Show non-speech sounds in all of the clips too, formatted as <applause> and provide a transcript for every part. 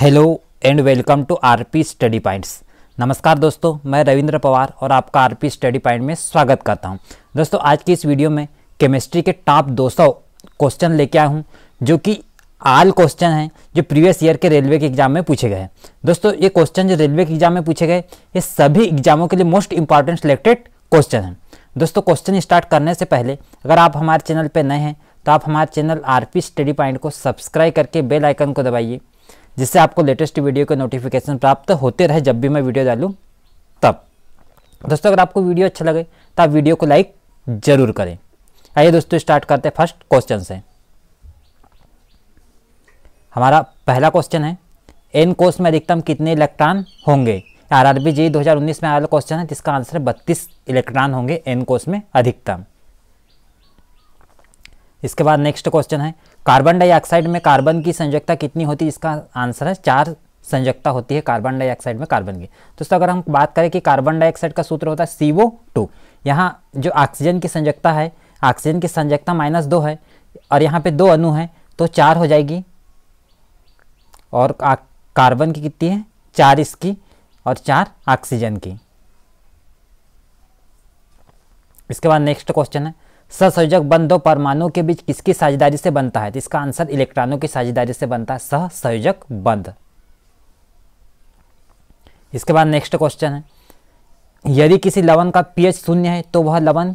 Hello and welcome to RP study points नमस्कार दोस्तों मैं रविंद्र पवार और आपका आरपी स्टडी पॉइंट में स्वागत करता हूं दोस्तों आज की इस वीडियो में केमिस्ट्री के टॉप 200 क्वेश्चन लेके आया हूं जो कि आल क्वेश्चन हैं जो प्रीवियस ईयर के रेलवे के एग्जाम में पूछे गए हैं दोस्तों ये क्वेश्चन जो रेलवे के एग्जाम में पूछे गए ये सभी एग्जामों के लिए मोस्ट इंपॉर्टेंट सिलेक्टेड क्वेश्चन हैं दोस्तों क्वेश्चन स्टार्ट करने से पहले अगर आप हमारे चैनल पर नए हैं तो आप हमारे चैनल आर स्टडी पॉइंट को सब्सक्राइब करके बेल आइकन को दबाइए जिससे आपको लेटेस्ट वीडियो के नोटिफिकेशन प्राप्त होते रहे जब भी मैं वीडियो डालूँ तब दोस्तों अगर आपको वीडियो अच्छा लगे तो आप वीडियो को लाइक ज़रूर करें आइए दोस्तों स्टार्ट करते हैं फर्स्ट क्वेश्चन से हमारा पहला क्वेश्चन है एन कोर्स में अधिकतम कितने इलेक्ट्रॉन होंगे आर आर बी दो हज़ार उन्नीस में आया क्वेश्चन है जिसका आंसर है बत्तीस इलेक्ट्रॉन होंगे एन कोर्स में अधिकतम इसके बाद नेक्स्ट क्वेश्चन है कार्बन डाइऑक्साइड में कार्बन की संजकता कितनी होती है इसका आंसर है चार संजकता होती है कार्बन डाइऑक्साइड में कार्बन की दोस्तों अगर हम बात करें कि कार्बन डाइऑक्साइड का सूत्र होता है सी वो टू यहाँ जो ऑक्सीजन की संजकता है ऑक्सीजन की संजकता माइनस दो है और यहाँ पे दो अणु है तो चार हो जाएगी और कार्बन की कितनी है चार इसकी और चार ऑक्सीजन की इसके बाद नेक्स्ट क्वेश्चन है सहसंयोजक बंध दो परमाणु के बीच किसकी साझेदारी से बनता है तो इसका आंसर इलेक्ट्रॉनों की साझेदारी से बनता है सहसंयोजक बंध इसके बाद नेक्स्ट क्वेश्चन है यदि किसी लवण का पीएच शून्य है तो वह लवण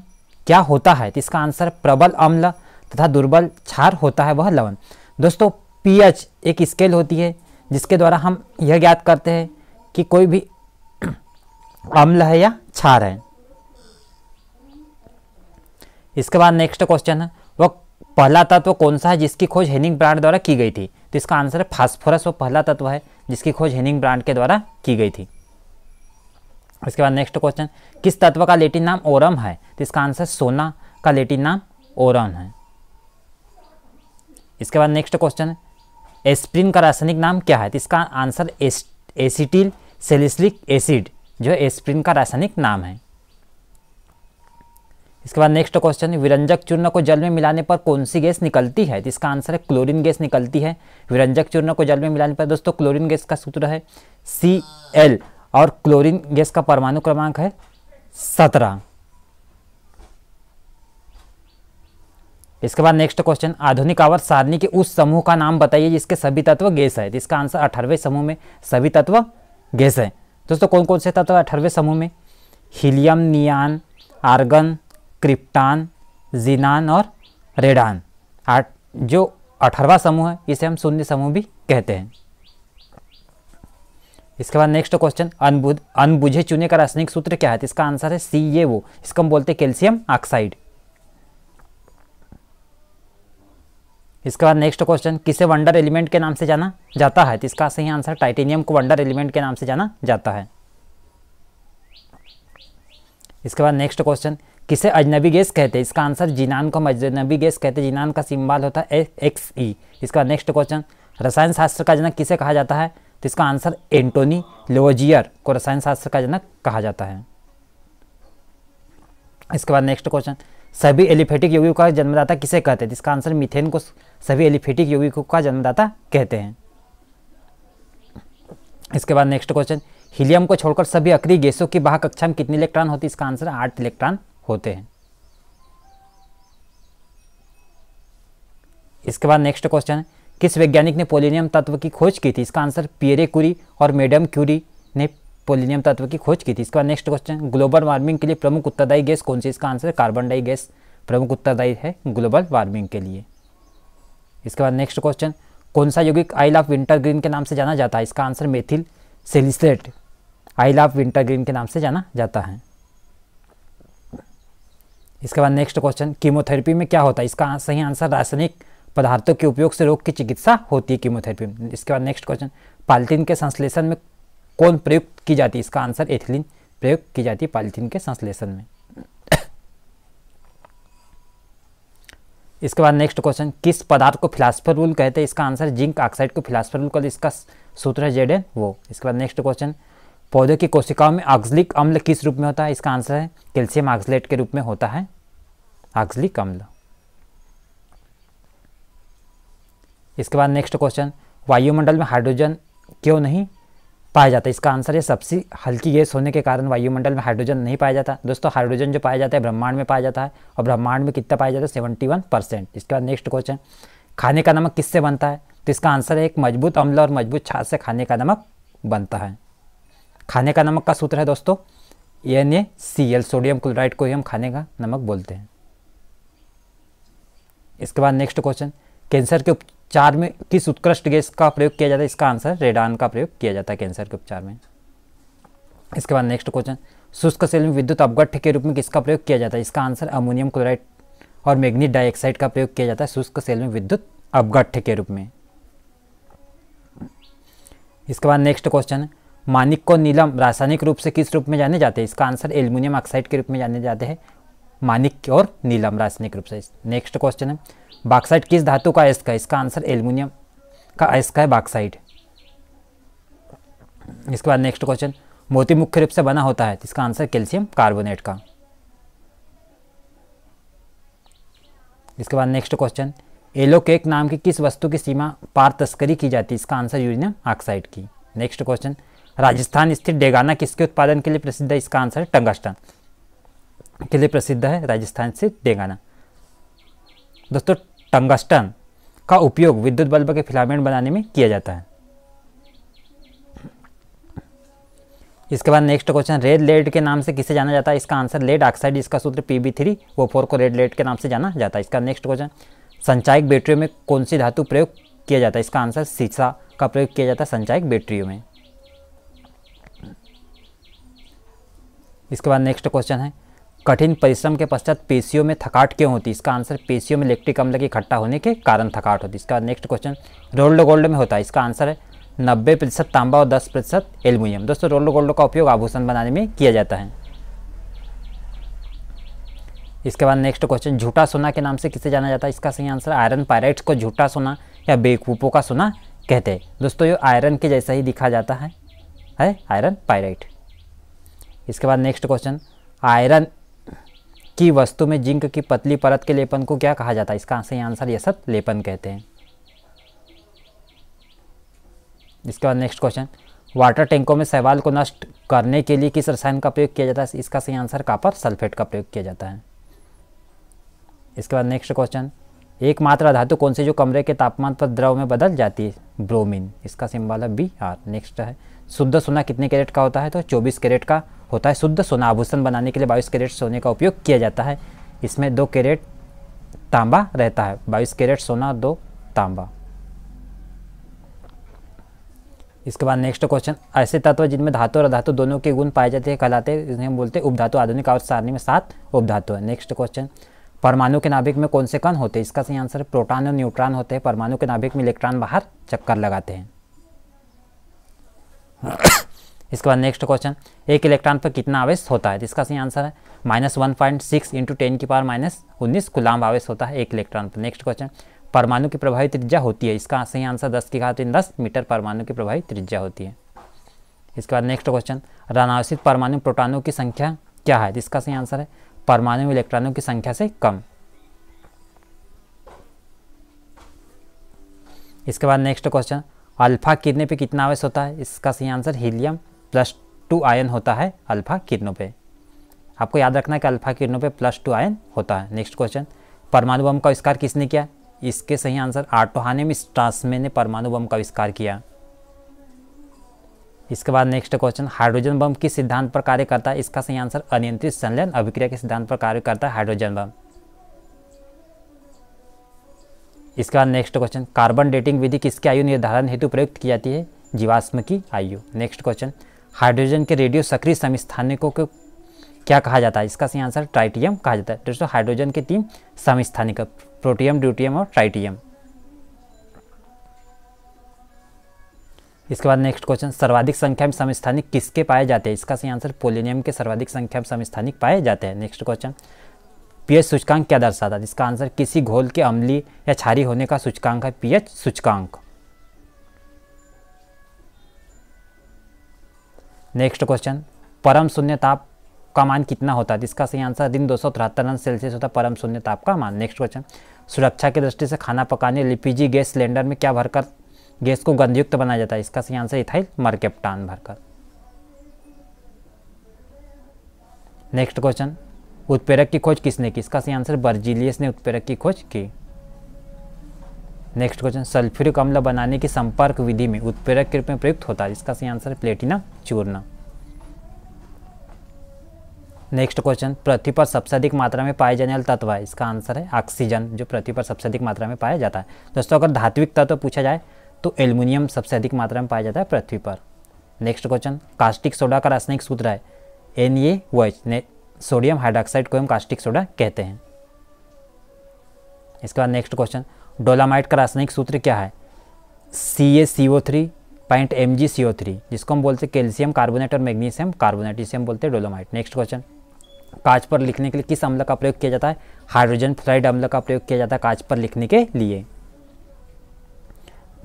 क्या होता है तो इसका आंसर प्रबल अम्ल तथा दुर्बल क्षार होता है वह लवण दोस्तों पीएच एक स्केल होती है जिसके द्वारा हम यह ज्ञात करते हैं कि कोई भी <clears throat> अम्ल है या क्षार है इसके बाद नेक्स्ट क्वेश्चन है वह पहला तत्व कौन सा है जिसकी खोज हेनिंग ब्रांड द्वारा की गई थी तो इसका आंसर है फास्फोरस वो पहला तत्व है जिसकी खोज हेनिंग ब्रांड के द्वारा की गई थी इसके बाद नेक्स्ट क्वेश्चन किस तत्व का लेटिन नाम ओरम है तो इसका आंसर सोना का लेटिन नाम ओरम है इसके बाद नेक्स्ट क्वेश्चन है एस्प्रिन का रासायनिक नाम क्या है तो इसका आंसर एसिटिल सेलिसिक एसिड जो एस्प्रिन का रासायनिक नाम है इसके बाद नेक्स्ट क्वेश्चन विरंजक चूर्ण को जल में मिलाने पर कौन सी गैस निकलती है तो इसका आंसर है क्लोरीन गैस निकलती है विरंजक चूर्ण को जल में मिलाने पर दोस्तों क्लोरीन गैस का सूत्र है सी एल और क्लोरीन गैस का परमाणु क्रमांक है सत्रह इसके बाद नेक्स्ट क्वेश्चन आधुनिक आवर्त सारणी के उस समूह का नाम बताइए जिसके सभी तत्व गैस है तो इसका आंसर अठारहवें समूह में सभी तत्व गैस है दोस्तों कौन कौन से तत्व अठारहवें समूह में helium neon argon krypton xenon और रेडान आठ जो अठारवा समूह है इसे हम शून्य समूह भी कहते हैं इसके बाद नेक्स्ट क्वेश्चन अनबुद अनबुझे चुने का रासायनिक सूत्र क्या है तो इसका आंसर है सी ए वो इसको हम बोलते हैं कैल्शियम ऑक्साइड इसके बाद नेक्स्ट क्वेश्चन किसे वंडर एलिमेंट के नाम से जाना जाता है तो इसका सही आंसर टाइटेनियम को वंडर एलिमेंट के नाम से जाना जाता है इसके बाद नेक्स्ट क्वेश्चन किसे अजनबी गैस कहते हैं इसका आंसर जीनान को हम अजनबी गैस कहते हैं जीनान का सिम्बाल होता है एक्स ई e. इसके बाद नेक्स्ट क्वेश्चन रसायन शास्त्र का जनक किसे कहा जाता है तो इसका आंसर एंटोनी लोजियर को रसायन शास्त्र का जनक कहा जाता है इसके बाद नेक्स्ट क्वेश्चन सभी एलिफेटिक यौगिकों का जन्मदाता किसे कहते हैं तो इसका आंसर मिथेन को सभी एलिफेटिक यौगिकों का जन्मदाता कहते हैं इसके बाद नेक्स्ट क्वेश्चन हीलियम को छोड़कर सभी अक्री गैसों की बाह कक्षा में कितने इलेक्ट्रॉन होते हैं इसका आंसर आठ इलेक्ट्रॉन होते हैं इसके बाद नेक्स्ट क्वेश्चन है किस वैज्ञानिक ने पोलिनियम तत्व की खोज की थी इसका आंसर पियरे कुरी और मैडम क्यूरी ने पोलिनियम तत्व की खोज की थी इसके बाद नेक्स्ट क्वेश्चन ग्लोबल वार्मिंग के लिए प्रमुख उत्तरदायी गैस कौन सी इसका आंसर कार्बन डाई गैस प्रमुख उत्तरदायी है ग्लोबल वार्मिंग के लिए इसके बाद नेक्स्ट क्वेश्चन कौन सा यौगिक आइल ऑफ विंटर ग्रीन के नाम से जाना जाता है इसका answer methyl salicylate oil of wintergreen के नाम से जाना जाता है इसके बाद नेक्स्ट क्वेश्चन कीमोथेरेपी में क्या होता है इसका सही आंसर रासायनिक पदार्थों के उपयोग से रोग की चिकित्सा होती है कीमोथेरेपी में इसके बाद नेक्स्ट क्वेश्चन पालिथीन के संश्लेषण में कौन प्रयुक्त की जाती है इसका आंसर एथिलीन प्रयोग की जाती है पालिथीन के संश्लेषण में इसके बाद नेक्स्ट क्वेश्चन किस पदार्थ को फिलासफर रूल कहते हैं इसका आंसर जिंक ऑक्साइड को फिलासफर रूल कहते इसका सूत्र है जेड एन वो इसके बाद नेक्स्ट क्वेश्चन पौधे की कोशिकाओं में ऑक्सलिक अम्ल किस रूप में होता है इसका आंसर है कैल्शियम ऑक्सलेट के रूप में होता है ऑक्सलिक अम्ल इसके बाद नेक्स्ट क्वेश्चन वायुमंडल में हाइड्रोजन क्यों नहीं पाया जाता है इसका आंसर है सबसे हल्की गैस होने के कारण वायुमंडल में हाइड्रोजन नहीं पाया जाता दोस्तों हाइड्रोजन जो पाया जाता है ब्रह्मांड में पाया जाता है और ब्रह्मांड में कितना पाया जाता है सेवेंटी वन परसेंट इसके बाद नेक्स्ट क्वेश्चन खाने का नमक किससे बनता है तो इसका आंसर है एक मजबूत अम्ल और मजबूत छाछ से खाने का नमक बनता है खाने का नमक का सूत्र है दोस्तों N A C L sodium chloride को ही हम खाने का नमक बोलते हैं इसके बाद नेक्स्ट क्वेश्चन कैंसर के उपचार में किस उत्कृष्ट गैस का प्रयोग किया जाता है इसका आंसर रेडान का प्रयोग किया जाता है कैंसर के उपचार में इसके बाद नेक्स्ट क्वेश्चन शुष्क सेल में विद्युत अपगट्ठ के रूप में किसका प्रयोग किया जाता है इसका आंसर अमोनियम क्लोराइड और मैग्नीट डाइऑक्साइड का प्रयोग किया जाता है शुष्क सेल में विद्युत अपगट्ठ के रूप में इसके बाद नेक्स्ट क्वेश्चन मानिक को नीलम रासायनिक रूप से किस रूप में जाने जाते हैं इसका आंसर एल्यूमिनियम ऑक्साइड के रूप में जाने जाते हैं मानिक्य और नीलम रासायनिक रूप से नेक्स्ट क्वेश्चन है बाक्साइड किस धातु का अयस्क है इसका आंसर एल्यूमिनियम का अयस्क है बाक्साइड इसके बाद नेक्स्ट क्वेश्चन मोती मुख्य रूप से बना होता है इसका आंसर कैल्शियम कार्बोनेट का इसके बाद नेक्स्ट क्वेश्चन एलो केक नाम की किस वस्तु की सीमा पार तस्करी की जाती है इसका आंसर यूरेनियम ऑक्साइड की नेक्स्ट क्वेश्चन राजस्थान स्थित डेगाना किसके उत्पादन के लिए प्रसिद्ध है इसका आंसर टंगस्टन के लिए प्रसिद्ध है राजस्थान से डेंगाना दोस्तों टंगस्टन का उपयोग विद्युत बल्ब के फिलामेंट बनाने में किया जाता है इसके बाद नेक्स्ट क्वेश्चन रेड लेड के नाम से किसे जाना जाता है इसका आंसर लेड ऑक्साइड इसका सूत्र P B three O four को रेड लेड के नाम से जाना जाता है इसका नेक्स्ट क्वेश्चन संचायक बैटरियों में कौन सी धातु प्रयोग किया जाता है इसका आंसर सीसा का प्रयोग किया जाता है संचायक बैटरियों में इसके बाद नेक्स्ट क्वेश्चन है कठिन परिश्रम के पश्चात पेशियों में थकाट क्यों होती है इसका आंसर पेशियों में इलेक्ट्रिक अम्ल के इकट्ठा होने के कारण थकाट होती है इसका नेक्स्ट क्वेश्चन रोल्ड गोल्ड में होता है इसका आंसर है नब्बे प्रतिशत तांबा और दस प्रतिशत एल्यूमिनियम दोस्तों रोल्ड गोल्ड का उपयोग आभूषण बनाने में किया जाता है इसके बाद नेक्स्ट क्वेश्चन झूठा सोना के नाम से किसे जाना जाता है इसका सही आंसर आयरन पायराइट्स को झूठा सोना या बेकूपों का सोना कहते हैं दोस्तों ये आयरन के जैसा ही दिखा जाता है है आयरन पायराइट इसके बाद नेक्स्ट क्वेश्चन आयरन की वस्तु में जिंक की पतली परत के लेपन को क्या कहा जाता है इसका सही आंसर ये सब लेपन कहते हैं इसके बाद नेक्स्ट क्वेश्चन वाटर टैंकों में सहवाल को नष्ट करने के लिए किस रसायन का प्रयोग किया जाता है इसका सही आंसर कापर सल्फेट का प्रयोग किया जाता है इसके बाद नेक्स्ट क्वेश्चन एकमात्र धातु कौन सी जो कमरे के तापमान पर द्रव में बदल जाती है ब्रोमीन इसका सिंबल है बी आर नेक्स्ट है शुद्ध सोना कितने कैरेट का होता है तो 24 कैरेट का होता है शुद्ध सोना आभूषण बनाने के लिए बाईस कैरेट सोने का उपयोग किया जाता है इसमें दो कैरेट तांबा रहता है बाईस कैरेट सोना दो तांबा इसके बाद नेक्स्ट क्वेश्चन ऐसे तत्व जिनमें धातु और अधातु दोनों के गुण पाए जाते हैं कहलाते हैं जिन्हें बोलते हैं उपधातु आधुनिक और सारणी में सात उपधातु है नेक्स्ट क्वेश्चन परमाणु के नाभिक में कौन से कण होते हैं इसका सही आंसर प्रोटॉन और न्यूट्रॉन होते हैं परमाणु के नाभिक में इलेक्ट्रॉन बाहर चक्कर लगाते हैं इसके बाद नेक्स्ट क्वेश्चन एक इलेक्ट्रॉन पर कितना आवेश होता है तो इसका सही आंसर है minus one point six into ten की पावर माइनस उन्नीस गुलाम आवेश होता है एक इलेक्ट्रॉन पर नेक्स्ट क्वेश्चन परमाणु की प्रभावी त्रिज्या होती है इसका सही आंसर दस की घात दस मीटर परमाणु की प्रभावी त्रिज्या होती है इसके बाद नेक्स्ट क्वेश्चन रनावसित परमाणु प्रोटानों की संख्या क्या है तो इसका सही आंसर है परमाणु इलेक्ट्रॉनों की संख्या से कम इसके बाद नेक्स्ट क्वेश्चन अल्फा किरने पे कितना आवेश होता है इसका सही answer helium plus two ion होता है अल्फा किरणों पे आपको याद रखना है कि अल्फा किरणों पे प्लस टू आयन होता है नेक्स्ट क्वेश्चन परमाणु बम का आविष्कार किसने किया इसके सही आंसर आटोहानेम स्ट्रांसमे ने परमाणु बम का आविष्कार किया इसके बाद नेक्स्ट क्वेश्चन हाइड्रोजन बम किस सिद्धांत पर कार्य करता है इसका सही आंसर अनियंत्रित संलयन अभिक्रिया के सिद्धांत पर कार्य करता है हाइड्रोजन बम इसके बाद नेक्स्ट क्वेश्चन कार्बन डेटिंग विधि किसके आयु निर्धारण हेतु प्रयुक्त की जाती है जीवाश्म की आयु नेक्स्ट क्वेश्चन हाइड्रोजन के रेडियो सक्रिय समस्थानिकों को क्या कहा जाता है इसका सही आंसर ट्राइटियम कहा जाता है तो दोस्तों हाइड्रोजन के तीन समस्थानिक प्रोटियम ड्यूटियम और ट्राइटियम इसके बाद नेक्स्ट क्वेश्चन सर्वाधिक संख्या में समस्थानिक किसके पाए जाते हैं इसका सही आंसर पोलिनियम के सर्वाधिक संख्या में समस्थानिक पाए जाते हैं नेक्स्ट क्वेश्चन पीएच सूचकांक क्या दर्शाता है जिसका आंसर किसी घोल के अम्ली या छारी होने का सूचकांक है पीएच सूचकांक नेक्स्ट क्वेश्चन परम शून्य ताप का मान कितना होता है जिसका सही आंसर दिन दो सौ तिहत्तर सेल्सियस होता है परम शून्य ताप का मान नेक्स्ट क्वेश्चन सुरक्षा की दृष्टि से खाना पकाने एलपीजी गैस सिलेंडर में क्या भरकर गैस को गंधयुक्त बनाया जाता है इसका सही आंसर इथाइल मर्केप्टान भरकर नेक्स्ट क्वेश्चन उत्प्रेरक की खोज किसने की इसका सही आंसर बर्जीलियस ने उत्प्रेरक की खोज की नेक्स्ट क्वेश्चन सल्फ्यूरिक अम्ल बनाने की संपर्क विधि में उत्प्रेरक के रूप में प्रयुक्त होता है इसका सही आंसर प्लेटिना चूर्ण नेक्स्ट क्वेश्चन पृथ्वी पर सबसे अधिक मात्रा में पाए जाने वाले तत्व है इसका आंसर है ऑक्सीजन जो पृथ्वी पर सबसे अधिक मात्रा में पाया जाता है दोस्तों अगर धात्विक तत्व पूछा जाए तो एल्युमिनियम सबसे अधिक मात्रा में पाया जाता है पृथ्वी पर नेक्स्ट क्वेश्चन कास्टिक सोडा का रासायनिक सूत्र है एन ए वच सोडियम हाइड्रोक्साइड को हम कास्टिक सोडा कहते हैं इसके बाद नेक्स्ट क्वेश्चन डोलामाइट का रासायनिक सूत्र क्या है C A C O three point M G C O three जिसको हम बोलते हैं कैल्शियम कार्बोनेट और मैग्नीशियम कार्बोनेट इसे हम बोलते हैं डोलामाइट नेक्स्ट क्वेश्चन कांच पर लिखने के लिए किस अम्ल का प्रयोग किया जाता है हाइड्रोजन फ्लाइड अम्ल का प्रयोग किया जाता है कांच पर लिखने के लिए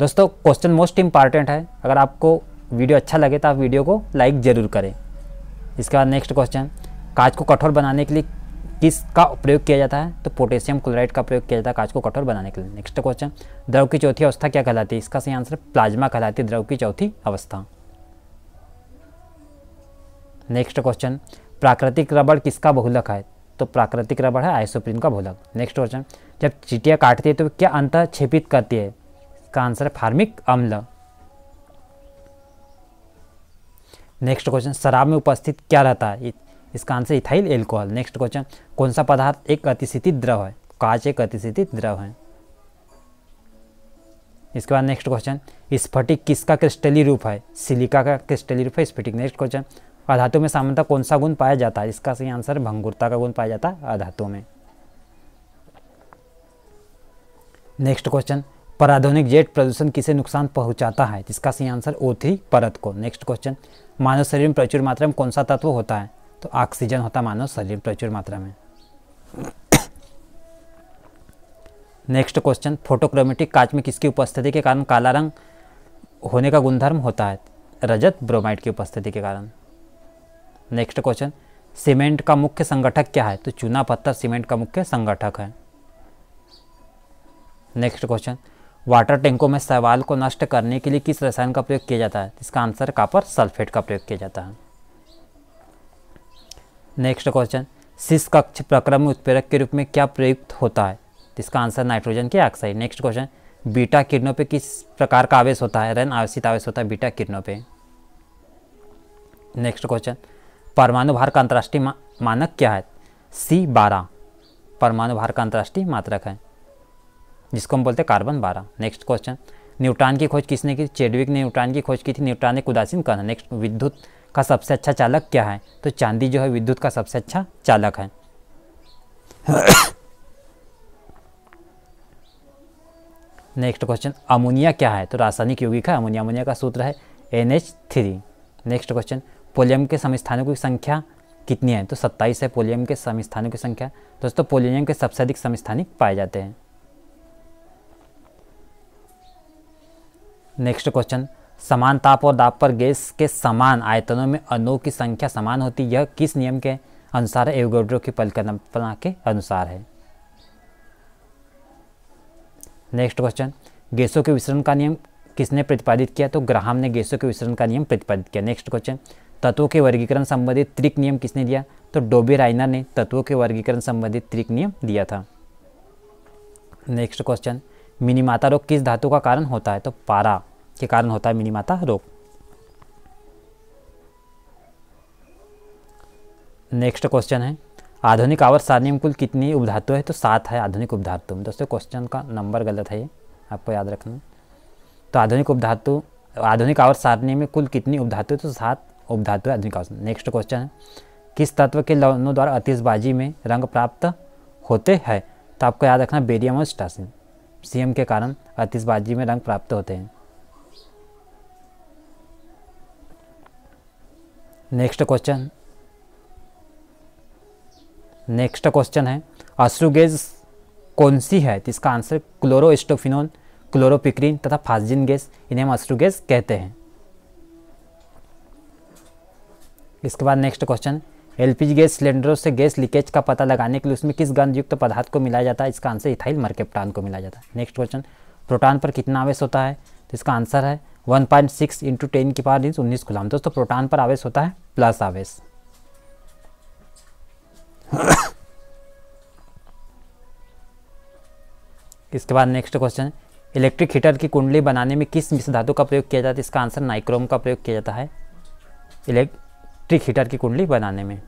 दोस्तों क्वेश्चन मोस्ट इंपॉर्टेंट है अगर आपको वीडियो अच्छा लगे तो आप वीडियो को लाइक ज़रूर करें इसके बाद नेक्स्ट क्वेश्चन कांच को कठोर बनाने के लिए किस का प्रयोग किया जाता है तो पोटेशियम क्लोराइड का प्रयोग किया जाता है कांच को कठोर बनाने के लिए नेक्स्ट क्वेश्चन द्रव की चौथी अवस्था क्या कहलाती है इसका सही आंसर प्लाज्मा कहलाती है द्रव की चौथी अवस्था नेक्स्ट क्वेश्चन प्राकृतिक रबड़ किसका बहुलक है तो प्राकृतिक रबड़ है आइसोप्रीन का बहुलक नेक्स्ट क्वेश्चन जब चीटियाँ काटती है तो क्या अंत छेपित करती है इसका आंसर है फार्मिक अम्ल नेक्स्ट क्वेश्चन शराब में उपस्थित क्या रहता है इसका answer ethyl alcohol next question कौन सा पदार्थ एक अतिशीतित द्रव है कांच एक अतिशीतित द्रव है इसके बाद नेक्स्ट क्वेश्चन स्फटिक किसका क्रिस्टली रूप है सिलिका का क्रिस्टली रूप है स्फटिक नेक्स्ट क्वेश्चन अधातु में सामान्यतः कौन सा गुण पाया जाता है इसका सही आंसर भंगुरता का गुण पाया जाता है अधातु में नेक्स्ट क्वेश्चन पराधुनिक जेट प्रदूषण किसे नुकसान पहुंचाता है जिसका सही आंसर ओ परत को नेक्स्ट क्वेश्चन मानव शरीर में प्रचुर मात्रा में कौन सा तत्व होता है तो ऑक्सीजन होता मानव शरीर प्रचुर मात्रा में नेक्स्ट क्वेश्चन फोटोक्रोमेटिक कांच में किसकी उपस्थिति के कारण काला रंग होने का गुणधर्म होता है रजत ब्रोमाइड की उपस्थिति के कारण नेक्स्ट क्वेश्चन सीमेंट का मुख्य संगठक क्या है तो चूना पत्थर सीमेंट का मुख्य संगठक है नेक्स्ट क्वेश्चन वाटर टैंकों में सवाल को नष्ट करने के लिए किस रसायन का प्रयोग किया जाता है इसका आंसर कापर सल्फेट का प्रयोग किया जाता है नेक्स्ट क्वेश्चन सिस कक्ष प्रक्रम उत्प्रेरक के रूप में क्या प्रयुक्त होता है इसका आंसर नाइट्रोजन के ऑक्साइड नेक्स्ट क्वेश्चन बीटा किरणों पे किस प्रकार का आवेश होता है रन आवेशित आवेश होता है बीटा किरणों पे नेक्स्ट क्वेश्चन परमाणु भार का अंतर्राष्ट्रीय मा, मानक क्या है सी बारह परमाणु भार का अंतर्राष्ट्रीय मात्रक है जिसको हम बोलते हैं कार्बन बारह नेक्स्ट क्वेश्चन न्यूट्रॉन की खोज किसने की चेडविक ने न्यूट्रॉन की खोज की थी न्यूट्रॉन एक उदासीन कण है नेक्स्ट विद्युत का सबसे अच्छा चालक क्या है तो चांदी जो है विद्युत का सबसे अच्छा चालक है नेक्स्ट क्वेश्चन अमोनिया क्या है तो रासायनिक यौगिक है अमोनिया अमोनिया का सूत्र है N H three next question polonium के समस्थानों की संख्या कितनी है तो सत्ताईस है पोलियम के समस्थानों की संख्या दोस्तों पोलियम के सबसे अधिक समस्थानिक पाए जाते हैं नेक्स्ट क्वेश्चन समान ताप और दाब पर गैस के समान आयतनों में अणुओं की संख्या समान होती यह किस नियम के अनुसार है एवगोड्रो की परिकल्पना के अनुसार है नेक्स्ट क्वेश्चन गैसों के विसरण का नियम किसने प्रतिपादित किया तो ग्राहम ने गैसों के विसरण का नियम प्रतिपादित किया नेक्स्ट क्वेश्चन तत्वों के वर्गीकरण संबंधित त्रिक नियम किसने दिया तो डोबे राइनर ने तत्वों के वर्गीकरण संबंधित त्रिक नियम दिया था नेक्स्ट क्वेश्चन मिनीमाता रोग किस धातु का कारण होता है तो पारा के कारण होता है मिनीमाता रोग नेक्स्ट क्वेश्चन है आधुनिक आवर्त सारणी में कुल कितनी उपधातु है तो सात है आधुनिक उपधातु में दोस्तों क्वेश्चन का नंबर गलत है ये आपको याद रखना तो आधुनिक उपधातु आधुनिक आवर्त सारणी में कुल कितनी उपधातु है तो सात उपधातु है आधुनिक आवर्त नेक्स्ट क्वेश्चन है किस तत्व के लवनों द्वारा अतिशबाजी में रंग प्राप्त होते हैं तो आपको याद रखना बेरियम और स्टासिन सीएम के कारण अतिशबाजी में रंग प्राप्त होते हैं नेक्स्ट क्वेश्चन नेक्स्ट क्वेश्चन है अश्रुगेज कौन सी है तो इसका आंसर क्लोरोस्टोफिनोल क्लोरोपिक्रीन तथा फास्जिन गैस इन्हें हम अश्रुगेज कहते हैं इसके बाद नेक्स्ट क्वेश्चन एलपीजी गैस सिलेंडरों से गैस लीकेज का पता लगाने के लिए उसमें किस गंधयुक्त पदार्थ को मिलाया जाता है इसका आंसर इथाइल मर्केप्टान को मिलाया जाता है नेक्स्ट क्वेश्चन प्रोटॉन पर कितना आवेश होता है तो इसका आंसर है one point six into ten की पावर मीन्स उन्नीस गुलाम दोस्तों प्रोटॉन पर आवेश होता है प्लस आवेश इसके बाद नेक्स्ट क्वेश्चन इलेक्ट्रिक हीटर की कुंडली बनाने में किस मिश्र धातु का प्रयोग किया जाता है इसका आंसर नाइक्रोम का प्रयोग किया जाता है इलेक्ट्रिक हीटर की कुंडली बनाने में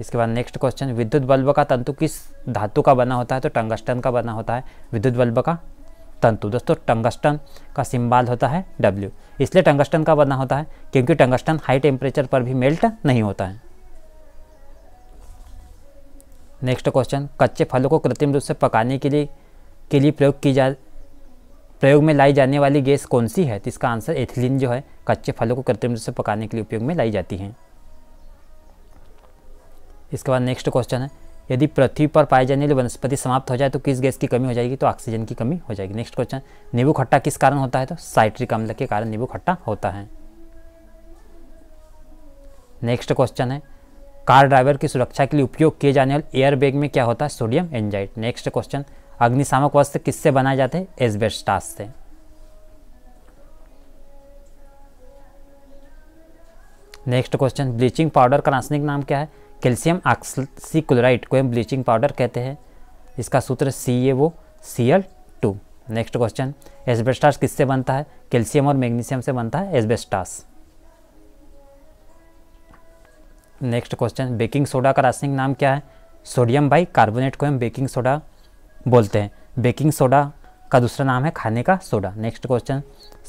इसके बाद नेक्स्ट क्वेश्चन विद्युत बल्ब का तंतु किस धातु का बना होता है तो टंगस्टन का बना होता है विद्युत बल्ब का तंतु दोस्तों टंगस्टन का सिंबल होता है डब्ल्यू इसलिए टंगस्टन का बना होता है क्योंकि टंगस्टन हाई टेम्परेचर पर भी मेल्ट नहीं होता है नेक्स्ट क्वेश्चन कच्चे फलों को कृत्रिम रूप से पकाने के लिए के लिए प्रयोग की जा प्रयोग में लाई जाने वाली गैस कौन सी है तो इसका आंसर एथिलीन जो है कच्चे फलों को कृत्रिम रूप से पकाने के लिए उपयोग में लाई जाती है इसके बाद नेक्स्ट क्वेश्चन है यदि पृथ्वी पर पाए जाने वाली वनस्पति समाप्त हो जाए तो किस गैस की कमी हो जाएगी तो ऑक्सीजन की कमी हो जाएगी नेक्स्ट क्वेश्चन नींबू खट्टा किस कारण होता है तो साइट्रिक अम्ल के कारण नींबू खट्टा होता है नेक्स्ट क्वेश्चन है कार ड्राइवर की सुरक्षा के लिए उपयोग किए जाने वाले एयरबैग में क्या होता है सोडियम एंजाइट नेक्स्ट क्वेश्चन अग्निशामक वस्त्र किससे बनाए जाते हैं एसबेस्टास से नेक्स्ट क्वेश्चन ब्लीचिंग पाउडर का रासायनिक नाम क्या है कैल्शियम ऑक्सीक्लोराइड को हम ब्लीचिंग पाउडर कहते हैं इसका सूत्र C A O C L two next question asbestos किससे बनता है कैल्शियम और मैग्नीशियम से बनता है asbestos next question baking soda का रासायनिक नाम क्या है सोडियम बाई कार्बोनेट को हम बेकिंग सोडा बोलते हैं बेकिंग सोडा का दूसरा नाम है खाने का सोडा नेक्स्ट क्वेश्चन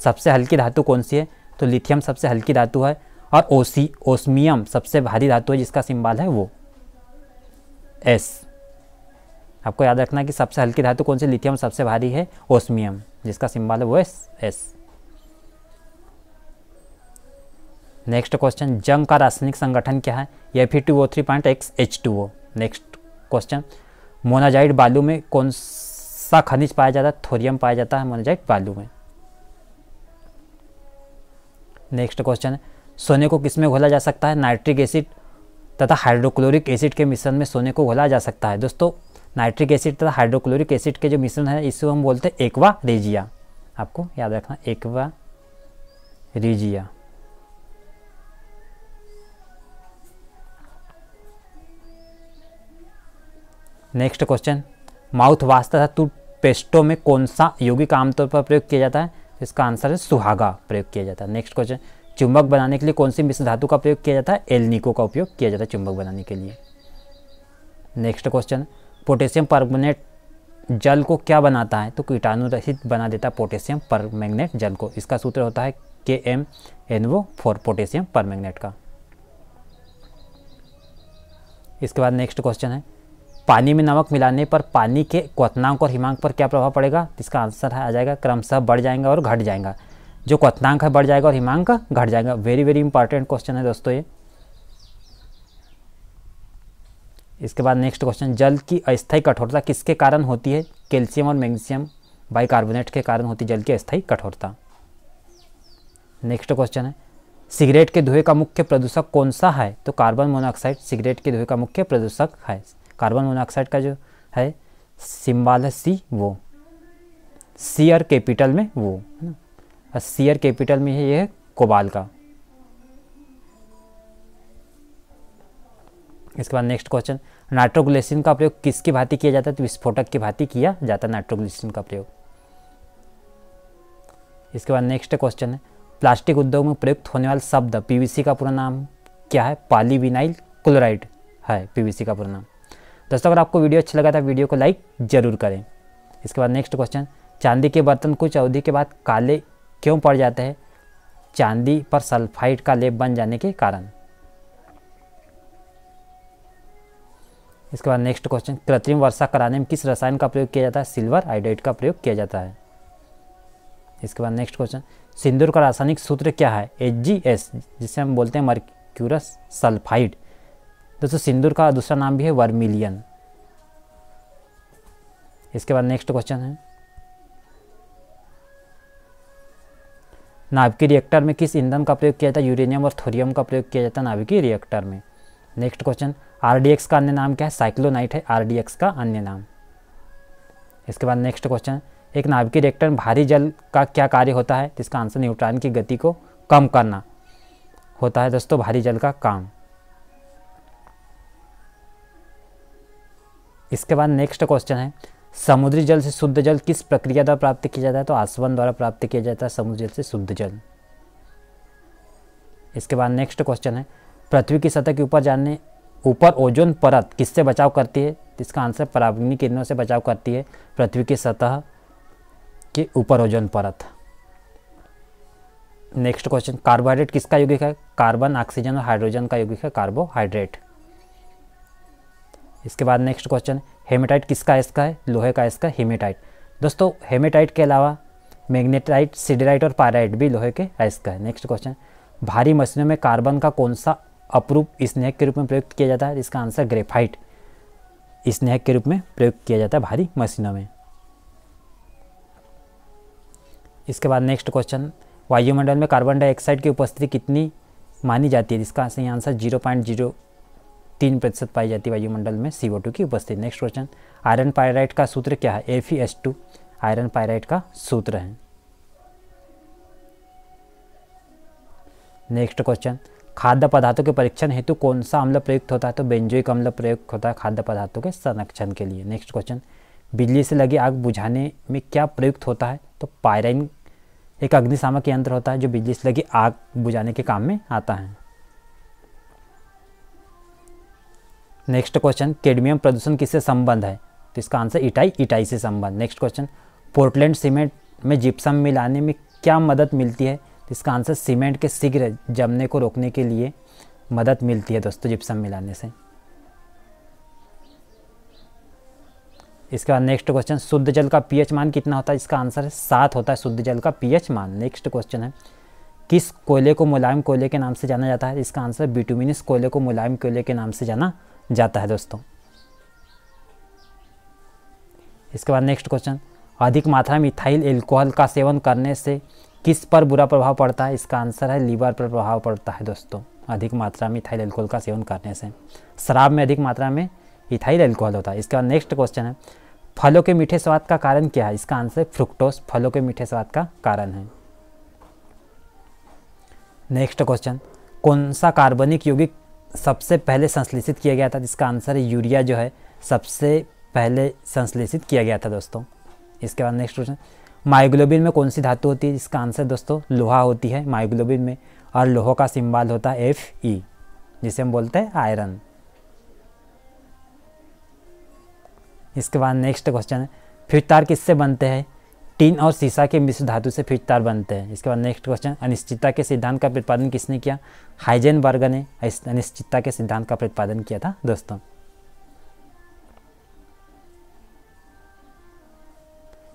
सबसे हल्की धातु कौन सी है तो लिथियम सबसे हल्की धातु है और ओसी ओस्मियम सबसे भारी धातु है जिसका सिंबल है वो एस आपको याद रखना कि सबसे हल्की धातु कौन सी लिथियम सबसे भारी है ओस्मियम जिसका सिंबल है वो एस एस नेक्स्ट क्वेश्चन जंग का रासायनिक संगठन क्या है एफ फिर two O three point X H two O next question monazite बालू में कौन सा खनिज पाया जाता है थोरियम पाया जाता है मोनाजाइट बालू में नेक्स्ट क्वेश्चन है सोने को किस में घोला जा सकता है नाइट्रिक एसिड तथा हाइड्रोक्लोरिक एसिड के मिश्रण में सोने को घोला जा सकता है दोस्तों नाइट्रिक एसिड तथा हाइड्रोक्लोरिक एसिड के जो मिश्रण है इसको हम बोलते हैं एक्वा रेजिया आपको याद रखना aqua regia next question mouthwash तथा टूथ पेस्टों में कौन सा यौगिक आमतौर पर प्रयोग किया जाता है इसका आंसर है सुहागा प्रयोग किया जाता है नेक्स्ट क्वेश्चन चुंबक बनाने के लिए कौन सी मिश्र धातु का प्रयोग किया जाता है एलनिको का उपयोग किया जाता है चुंबक बनाने के लिए नेक्स्ट क्वेश्चन पोटेशियम परमनेट जल को क्या बनाता है तो कीटाणु रहित बना देता है पोटेशियम परमैग्नेट जल को इसका सूत्र होता है K M N O four potassium permanganate का इसके बाद नेक्स्ट क्वेश्चन है पानी में नमक मिलाने पर पानी के क्वनांक और हिमांक पर क्या प्रभाव पड़ेगा तो इसका आंसर आ जाएगा क्रमशः बढ़ जाएगा और घट जाएगा जो क्वनांक है बढ़ जाएगा और हिमांक घट जाएगा वेरी वेरी इंपॉर्टेंट क्वेश्चन है दोस्तों ये इसके बाद नेक्स्ट क्वेश्चन जल की अस्थायी कठोरता किसके कारण होती है कैल्शियम और मैग्नीशियम बाइकार्बोनेट के कारण होती है जल की अस्थायी कठोरता नेक्स्ट क्वेश्चन है सिगरेट के धुएं का मुख्य प्रदूषक कौन सा है तो कार्बन मोनोऑक्साइड सिगरेट के धुएं का मुख्य प्रदूषक है कार्बन मोनोऑक्साइड का जो है सिम्बाल है सी वो सी और कैपिटल में वो है ना सीयर कैपिटल में है ये कोबाल का इसके बाद नेक्स्ट क्वेश्चन नाइट्रोग्लिसरीन का प्रयोग किसकी भांति किया जाता है तो विस्फोटक की भांति किया जाता है नाइट्रोग्लिसरीन का प्रयोग इसके बाद नेक्स्ट क्वेश्चन है प्लास्टिक उद्योग में प्रयुक्त होने वाला शब्द पीवीसी का पूरा नाम क्या है पॉलीविनाइल क्लोराइड है पीवीसी का पूरा नाम दोस्तों अगर आपको वीडियो अच्छा लगा था वीडियो को लाइक ज़रूर करें इसके बाद नेक्स्ट क्वेश्चन चांदी के बर्तन कुछ अवधि के बाद काले क्यों पड़ जाते हैं चांदी पर सल्फाइड का लेप बन जाने के कारण इसके बाद नेक्स्ट क्वेश्चन कृत्रिम वर्षा कराने में किस रसायन का प्रयोग किया जाता है सिल्वर हाइड्रेट का प्रयोग किया जाता है इसके बाद नेक्स्ट क्वेश्चन सिंदूर का रासायनिक सूत्र क्या है एच जिसे हम बोलते हैं मर्क्यूरस सल्फाइड दोस्तों सिंदूर का दूसरा नाम भी है वर्मिलियन इसके बाद नेक्स्ट क्वेश्चन है नाभिकीय रिएक्टर में किस ईंधन का प्रयोग किया जाता है यूरेनियम और थोरियम का प्रयोग किया जाता है नाभिकीय रिएक्टर में नेक्स्ट क्वेश्चन आर का अन्य नाम क्या है साइक्लोनाइट है आर का अन्य नाम इसके बाद नेक्स्ट क्वेश्चन एक नाभिकीय रिएक्टर में भारी जल का क्या कार्य होता है जिसका आंसर न्यूट्रॉन की गति को कम करना होता है दोस्तों भारी जल का काम इसके बाद नेक्स्ट क्वेश्चन है समुद्री जल से शुद्ध जल किस प्रक्रिया द्वारा प्राप्त किया जाता है तो आसवन द्वारा प्राप्त किया जाता है समुद्री जल से शुद्ध जल इसके बाद नेक्स्ट क्वेश्चन है पृथ्वी की सतह के ऊपर जाने ऊपर ओजोन परत किससे बचाव करती है तो इसका आंसर पराबनी किरणों से बचाव करती है पृथ्वी की सतह के ऊपर ओजोन परत नेक्स्ट क्वेश्चन कार्बोहाइड्रेट किसका यौगिक है कार्बन ऑक्सीजन और हाइड्रोजन का यौगिक है कार्बोहाइड्रेट इसके बाद नेक्स्ट क्वेश्चन हेमेटाइट किसका इसका है लोहे का इसका हेमेटाइट दोस्तों हेमेटाइट के अलावा मैग्नेटाइट सीडेराइट और पायराइट भी लोहे के अयस्क है नेक्स्ट क्वेश्चन भारी मशीनों में कार्बन का कौन सा अपरूप स्नेहक के रूप में प्रयुक्त किया जाता है इसका आंसर ग्रेफाइट स्नेहक के रूप में प्रयोग किया जाता है भारी मशीनों में इसके बाद नेक्स्ट क्वेश्चन वायुमंडल में कार्बन डाइऑक्साइड की उपस्थिति कितनी मानी जाती है जिसका सही आंसर जीरो पॉइंट जीरो तीन प्रतिशत पाई जाती है वायुमंडल में सी की उपस्थिति नेक्स्ट क्वेश्चन आयरन पायराइट का सूत्र क्या है F S two iron pyrite का सूत्र है नेक्स्ट क्वेश्चन खाद्य पदार्थों के परीक्षण हेतु कौन सा अम्ल प्रयुक्त होता है तो बेंजोइक अम्ल प्रयुक्त होता है खाद्य पदार्थों के संरक्षण के लिए नेक्स्ट क्वेश्चन बिजली से लगी आग बुझाने में क्या प्रयुक्त होता है तो पायराइन एक अग्निशामक यंत्र होता है जो बिजली से लगी आग बुझाने के काम में आता है नेक्स्ट क्वेश्चन केडमियम प्रदूषण किससे संबंध है तो इसका आंसर इटाई इटाई से संबंध नेक्स्ट क्वेश्चन पोर्टलैंड सीमेंट में जिप्सम मिलाने में क्या मदद मिलती है तो इसका आंसर सीमेंट के शीघ्र जमने को रोकने के लिए मदद मिलती है दोस्तों जिप्सम मिलाने से इसके बाद नेक्स्ट क्वेश्चन शुद्ध जल का पीएच मान कितना होता है इसका आंसर है सात होता है शुद्ध जल का पीएच मान नेक्स्ट क्वेश्चन है किस कोयले को मुलायम कोयले के नाम से जाना जाता है इसका आंसर बिटुमिनस कोयले को मुलायम कोयले के नाम से जाना जाता है दोस्तों इसके बाद नेक्स्ट क्वेश्चन अधिक मात्रा में इथाइल एल्कोहल का सेवन करने से किस पर बुरा प्रभाव पड़ता है इसका आंसर है लीवर पर प्रभाव पड़ता है दोस्तों अधिक मात्रा में इथाइल एल्कोहल का सेवन करने से शराब में अधिक मात्रा में इथाइल एल्कोहल होता है इसके बाद नेक्स्ट क्वेश्चन है फलों के मीठे स्वाद का कारण क्या है इसका आंसर फ्रुक्टोस फलों के मीठे स्वाद का कारण है नेक्स्ट क्वेश्चन कौन सा कार्बनिक यौगिक सबसे पहले संश्लेषित किया गया था जिसका आंसर है यूरिया जो है सबसे पहले संश्लेषित किया गया था दोस्तों इसके बाद नेक्स्ट क्वेश्चन माइग्लोबिन में कौन सी धातु होती है जिसका आंसर दोस्तों लोहा होती है माइग्लोबिन में और लोहो का सिम्बाल होता है एफ ई जिसे हम बोलते हैं आयरन इसके बाद नेक्स्ट क्वेश्चन है फ्यूज तार किससे बनते हैं टीन और सीसा के मिश्र धातु से फ्यूज तार बनते हैं इसके बाद नेक्स्ट क्वेश्चन अनिश्चितता के सिद्धांत का प्रतिपादन किसने किया हाइजेन वर्ग ने अनिश्चितता के सिद्धांत का प्रतिपादन किया था दोस्तों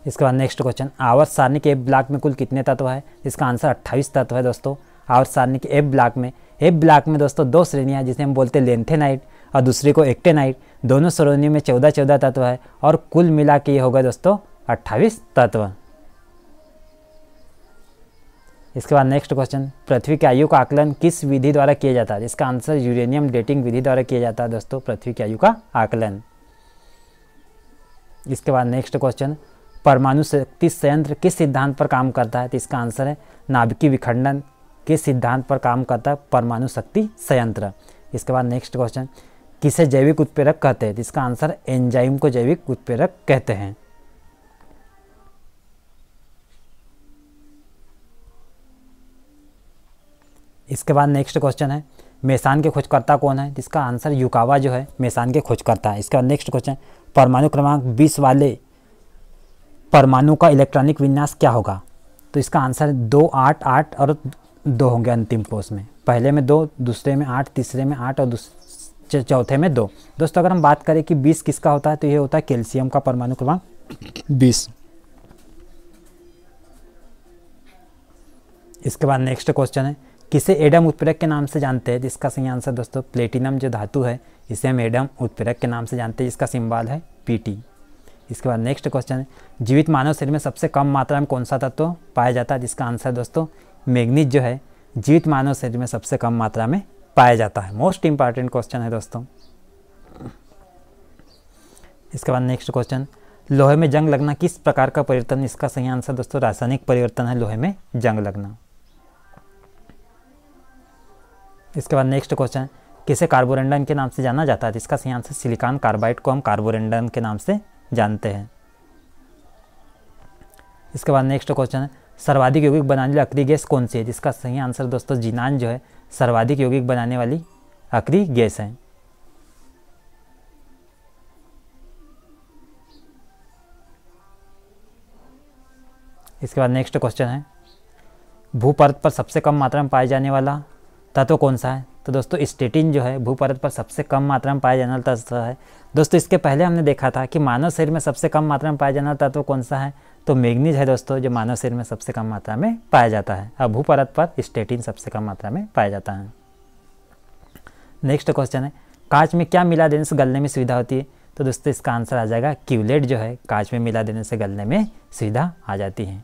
इसके बाद नेक्स्ट क्वेश्चन आवर्त सारणी के एफ ब्लॉक में कुल कितने तत्व है इसका आंसर अट्ठाईस तत्व है दोस्तों आवर्त सारणी के एफ ब्लॉक में एफ ब्लॉक में दोस्तों दो श्रेणियां जिसे हम बोलते हैं लेंथेनाइट और दूसरी को एक्टेनाइट दोनों श्रेणियों में चौदह चौदह तत्व है और कुल मिला के ये होगा दोस्तों अट्ठाईस तत्व इसके बाद नेक्स्ट क्वेश्चन पृथ्वी की आयु का आकलन किस विधि द्वारा किया जाता है इसका आंसर यूरेनियम डेटिंग विधि द्वारा किया जाता है दोस्तों पृथ्वी की आयु का आकलन इसके बाद नेक्स्ट क्वेश्चन परमाणु शक्ति संयंत्र किस सिद्धांत पर काम करता है तो इसका आंसर है नाभिकीय विखंडन किस सिद्धांत पर काम करता है परमाणु शक्ति संयंत्र इसके बाद नेक्स्ट क्वेश्चन किसे जैविक उत्प्रेरक कहते हैं तो इसका आंसर एंजाइम को जैविक उत्प्रेरक कहते हैं इसके बाद नेक्स्ट क्वेश्चन है मेसान के खोजकर्ता कौन है जिसका आंसर युकावा जो है मेसान के खोजकर्ता है इसके बाद नेक्स्ट क्वेश्चन परमाणु क्रमांक बीस वाले परमाणु का इलेक्ट्रॉनिक विन्यास क्या होगा तो इसका आंसर दो आठ आठ और दो होंगे अंतिम कोर्स में पहले में दो दूसरे में आठ तीसरे में आठ और चौथे में दो दोस्तों अगर हम बात करें कि बीस किसका होता है तो ये होता है कैल्शियम का परमाणु क्रमांक बीस इसके बाद नेक्स्ट क्वेश्चन है किसे एडम उत्प्रेरक के नाम से जानते हैं जिसका सही आंसर दोस्तों प्लेटिनम जो धातु है इसे हम एडम उत्प्रेरक के नाम से जानते हैं जिसका सिम्बाल है पीटी इसके बाद नेक्स्ट क्वेश्चन है जीवित मानव शरीर में सबसे कम मात्रा में कौन सा तत्व तो पाया जाता है जिसका आंसर दोस्तों मैग्नीज जो है जीवित मानव शरीर में सबसे कम मात्रा में पाया जाता है मोस्ट इंपॉर्टेंट क्वेश्चन है दोस्तों इसके बाद नेक्स्ट क्वेश्चन लोहे में जंग लगना किस प्रकार का परिवर्तन इसका सही आंसर दोस्तों रासायनिक परिवर्तन है लोहे में जंग लगना इसके बाद नेक्स्ट क्वेश्चन किसे कार्बोरेंडन के नाम से जाना जाता है जिसका तो इसका सही आंसर सिलिकॉन कार्बाइड को हम कार्बोरेंडन के नाम से जानते हैं इसके बाद नेक्स्ट क्वेश्चन है सर्वाधिक यौगिक बनाने वाली अक्री गैस कौन सी है जिसका तो सही आंसर दोस्तों जीनान जो है सर्वाधिक यौगिक बनाने वाली अक्री गैस है इसके बाद नेक्स्ट क्वेश्चन है भूपर्त पर सबसे कम मात्रा में पाया जाने वाला तत्व कौन सा है तो दोस्तों स्टेटिन जो है भूपरत पर सबसे कम मात्रा में पाया जाने वाला तत्व है दोस्तों इसके पहले हमने देखा था कि मानव शरीर में सबसे कम मात्रा में पाया जाने वाला तत्व कौन सा है तो मैग्नीज है दोस्तों जो मानव शरीर में सबसे कम मात्रा में पाया जाता है और भूपरत पर स्टेटिन सबसे कम मात्रा में पाया जाता है नेक्स्ट क्वेश्चन है कांच में क्या मिला देने से गलने में सुविधा होती है तो दोस्तों इसका आंसर आ जाएगा क्यूलेट जो है कांच में मिला देने से गलने में सुविधा आ जाती है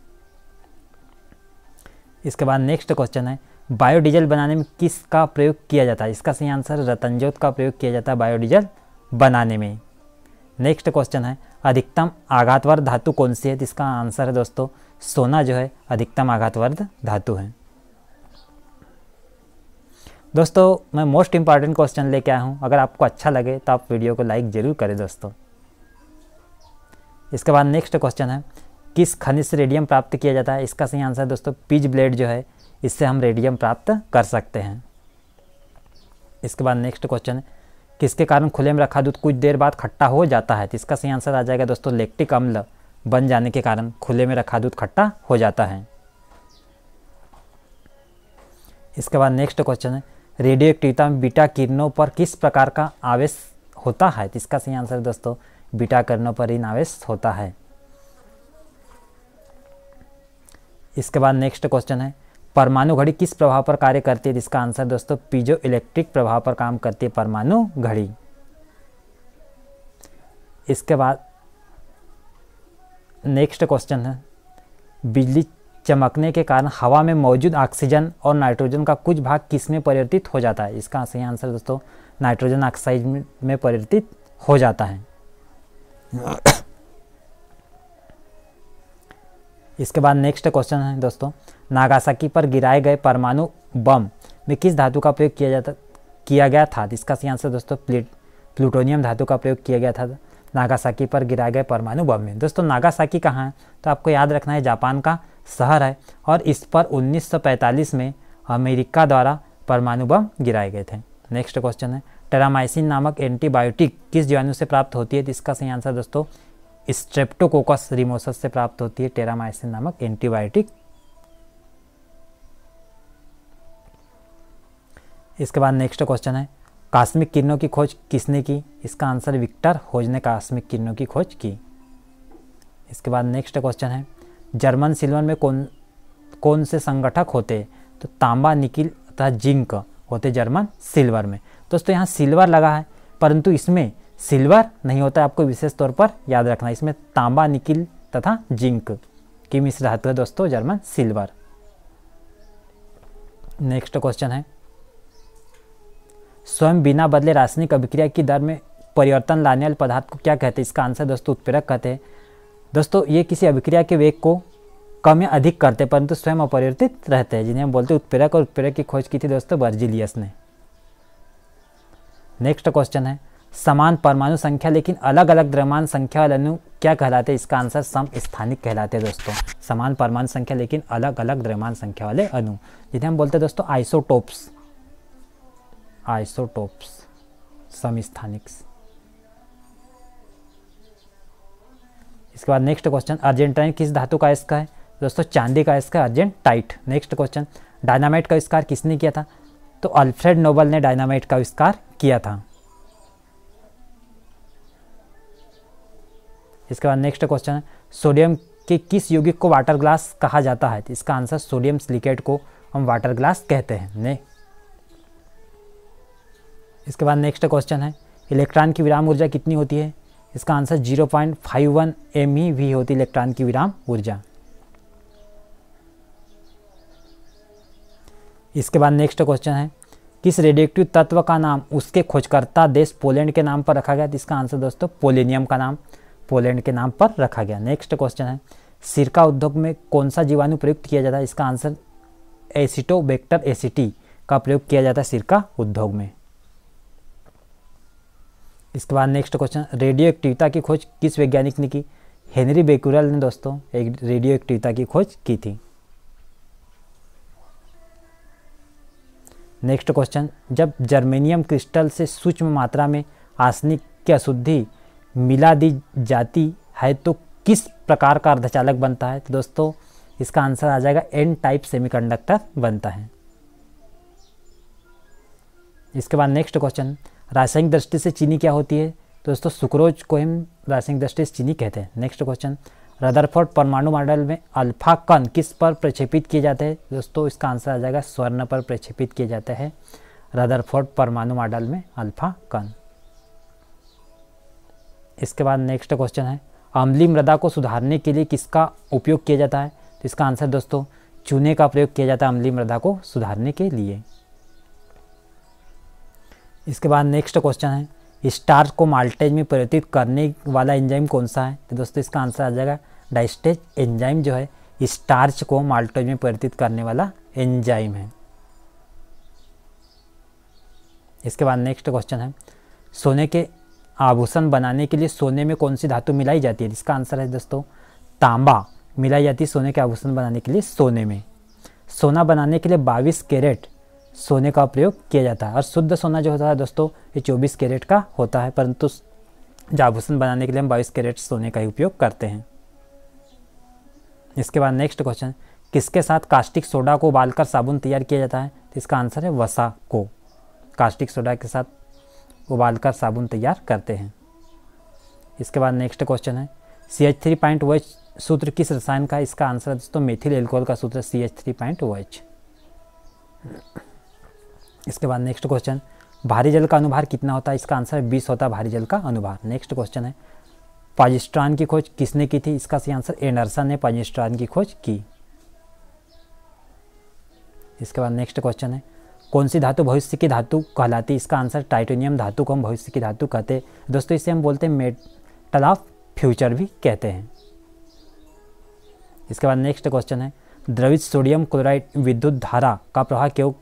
इसके बाद नेक्स्ट क्वेश्चन है बायोडीजल बनाने में किसका प्रयोग किया जाता है इसका सही आंसर रतनजोत का प्रयोग किया जाता है बायोडीजल बनाने में नेक्स्ट क्वेश्चन है अधिकतम आघातवर्ध धातु कौन सी है तो इसका आंसर है दोस्तों सोना जो है अधिकतम आघातवर्ध धातु है दोस्तों मैं मोस्ट इंपॉर्टेंट क्वेश्चन लेके आया हूँ अगर आपको अच्छा लगे तो आप वीडियो को लाइक ज़रूर करें दोस्तों इसके बाद नेक्स्ट क्वेश्चन है किस खनिज से रेडियम प्राप्त किया जाता है इसका सही आंसर दोस्तों पिज ब्लेड जो है इससे हम रेडियम प्राप्त कर सकते हैं इसके बाद नेक्स्ट क्वेश्चन किसके कारण खुले में रखा दूध कुछ देर बाद खट्टा हो जाता है तो इसका सही आंसर आ जाएगा दोस्तों लेक्टिक अम्ल बन जाने के कारण खुले में रखा दूध खट्टा हो जाता है इसके बाद नेक्स्ट क्वेश्चन है रेडियो एक्टिविता में बीटा किरणों पर किस प्रकार का आवेश होता है तो इसका सही आंसर दोस्तों बीटा किरणों पर इन आवेश होता है इसके बाद नेक्स्ट क्वेश्चन है परमाणु घड़ी किस प्रभाव पर कार्य करती है जिसका आंसर दोस्तों पीजो इलेक्ट्रिक प्रभाव पर काम करती है परमाणु घड़ी इसके बाद नेक्स्ट क्वेश्चन है बिजली चमकने के कारण हवा में मौजूद ऑक्सीजन और नाइट्रोजन का कुछ भाग किस में परिवर्तित हो जाता है इसका सही आंसर दोस्तों नाइट्रोजन ऑक्साइड में परिवर्तित हो जाता है इसके बाद नेक्स्ट क्वेश्चन है दोस्तों नागासाकी पर गिराए गए परमाणु बम में किस धातु का प्रयोग किया जाता किया गया था जिसका सही आंसर दोस्तों प्लेट प्लूटोनियम धातु का प्रयोग किया गया था नागासाकी पर गिराए गए परमाणु बम में दोस्तों नागासाकी कहाँ है तो आपको याद रखना है जापान का शहर है और इस पर 1945 में अमेरिका द्वारा परमाणु बम गिराए गए थे नेक्स्ट क्वेश्चन है टेरामाइसिन नामक एंटीबायोटिक किस जीवाणु से प्राप्त होती है इसका सही आंसर दोस्तों स्ट्रेप्टोकोकस रिमोसस से प्राप्त होती है टेरामाइसिन नामक एंटीबायोटिक इसके बाद नेक्स्ट क्वेश्चन है कास्मिक किरणों की खोज किसने की इसका आंसर विक्टर होज ने कास्मिक किरणों की खोज की इसके बाद नेक्स्ट क्वेश्चन है जर्मन सिल्वर में कौन कौन से संगठक होते तो तांबा निकिल तथा जिंक होते जर्मन सिल्वर में दोस्तों यहाँ सिल्वर लगा है परंतु इसमें सिल्वर नहीं होता है आपको विशेष तौर पर याद रखना इसमें तांबा निकिल तथा जिंक की मिश्र धातु है दोस्तों जर्मन सिल्वर नेक्स्ट क्वेश्चन है स्वयं बिना बदले रासायनिक अभिक्रिया की दर में परिवर्तन लाने वाले पदार्थ को क्या कहते हैं इसका आंसर दोस्तों उत्प्रेरक कहते हैं दोस्तों ये किसी अभिक्रिया के वेग को कम या अधिक करते परंतु स्वयं अपरिवर्तित रहते हैं जिन्हें हम बोलते हैं उत्प्रेरक और उत्प्रेरक की खोज की थी दोस्तों बर्जिलियस ने नेक्स्ट क्वेश्चन है समान परमाणु संख्या लेकिन अलग अलग द्रव्यमान संख्या वाले अणु क्या कहलाते हैं इसका आंसर सम स्थानिक कहलाते हैं दोस्तों समान परमाणु संख्या लेकिन अलग अलग द्रव्यमान संख्या वाले अणु जिन्हें हम बोलते हैं दोस्तों आइसोटोप्स आइसोटोप्स समस्थानिक्स इसके बाद नेक्स्ट क्वेश्चन अर्जेंटाइन किस धातु का इसका है दोस्तों चांदी का इसका अर्जेंटाइट नेक्स्ट क्वेश्चन डायनामाइट का आविष्कार किसने किया था तो अल्फ्रेड नोबल ने डायनामाइट का आविष्कार किया था इसके बाद नेक्स्ट क्वेश्चन है सोडियम के किस यौगिक को वाटर ग्लास कहा जाता है तो इसका आंसर सोडियम सिलिकेट को हम वाटर ग्लास कहते हैं ने इसके बाद नेक्स्ट क्वेश्चन है इलेक्ट्रॉन की विराम ऊर्जा कितनी होती है इसका answer zero point five one M E V होती इलेक्ट्रॉन की विराम ऊर्जा इसके बाद नेक्स्ट क्वेश्चन है किस रेडिएक्टिव तत्व का नाम उसके खोजकर्ता देश पोलैंड के नाम पर रखा गया तो इसका आंसर दोस्तों पोलिनियम का नाम पोलैंड के नाम पर रखा गया नेक्स्ट क्वेश्चन है सिरका उद्योग में कौन सा जीवाणु प्रयुक्त किया जाता है इसका आंसर एसिटोबैक्टर एसिटी का प्रयोग किया जाता है सिरका उद्योग में इसके बाद नेक्स्ट क्वेश्चन रेडियो एक्टिविता की खोज किस वैज्ञानिक ने की हेनरी बेकुरल ने दोस्तों एक रेडियो एक्टिविता की खोज की थी नेक्स्ट क्वेश्चन जब जर्मेनियम क्रिस्टल से सूक्ष्म मात्रा में आसनिक की अशुद्धि मिला दी जाती है तो किस प्रकार का अर्धचालक बनता है तो दोस्तों इसका आंसर आ जाएगा एन टाइप सेमीकंडक्टर बनता है इसके बाद नेक्स्ट क्वेश्चन रासायनिक दृष्टि से चीनी क्या होती है तो दोस्तों सुक्रोज को हम रासायनिक दृष्टि से चीनी कहते हैं नेक्स्ट क्वेश्चन रदरफोर्ड परमाणु मॉडल में अल्फा कण किस पर प्रक्षेपित किए जाते हैं दोस्तों इसका आंसर आ जाएगा स्वर्ण पर प्रक्षेपित किए जाते हैं रदरफोर्ड परमाणु मॉडल में अल्फा कण इसके बाद नेक्स्ट क्वेश्चन है अम्ली मृदा को सुधारने के लिए किसका उपयोग किया जाता है तो इसका आंसर दोस्तों चूने का प्रयोग किया जाता है अम्ली मृदा को सुधारने के लिए इसके बाद नेक्स्ट क्वेश्चन है स्टार्च को माल्टेज में परिवर्तित करने वाला एंजाइम कौन सा है तो दोस्तों इसका आंसर आ जाएगा डाइस्टेज एंजाइम जो है स्टार्च को माल्टेज में परिवर्तित करने वाला एंजाइम है इसके बाद नेक्स्ट क्वेश्चन है सोने के आभूषण बनाने के लिए सोने में कौन सी धातु मिलाई जाती है जिसका आंसर है दोस्तों तांबा मिलाई जाती है सोने के आभूषण बनाने के लिए सोने में सोना बनाने के लिए बाईस कैरेट सोने का प्रयोग किया जाता है और शुद्ध सोना जो होता है दोस्तों ये चौबीस कैरेट का होता है परंतु आभूषण बनाने के लिए हम बाईस कैरेट सोने का ही उपयोग करते हैं इसके बाद नेक्स्ट क्वेश्चन किसके साथ कास्टिक सोडा को उबालकर साबुन तैयार किया जाता है तो इसका आंसर है वसा को कास्टिक सोडा के साथ उबालकर साबुन तैयार करते हैं इसके बाद नेक्स्ट क्वेश्चन है C H three point O H सूत्र किस रसायन का इसका आंसर है दोस्तों मेथिल एल्कोहल का सूत्र C H three point O H इसके बाद नेक्स्ट क्वेश्चन भारी जल का अनुभार कितना होता है इसका आंसर बीस होता है भारी जल का अनुभार नेक्स्ट क्वेश्चन है पाजिस्ट्रान की खोज किसने की थी इसका सही आंसर ए ने पाजिस्ट्रान की खोज की इसके बाद नेक्स्ट क्वेश्चन है कौन सी धातु भविष्य की धातु कहलाती है इसका आंसर टाइटेनियम धातु को हम भविष्य की धातु कहते हैं दोस्तों इसे हम बोलते हैं मेटल ऑफ फ्यूचर भी कहते हैं इसके बाद नेक्स्ट क्वेश्चन है द्रवित सोडियम क्लोराइड विद्युत धारा का प्रवाह क्यों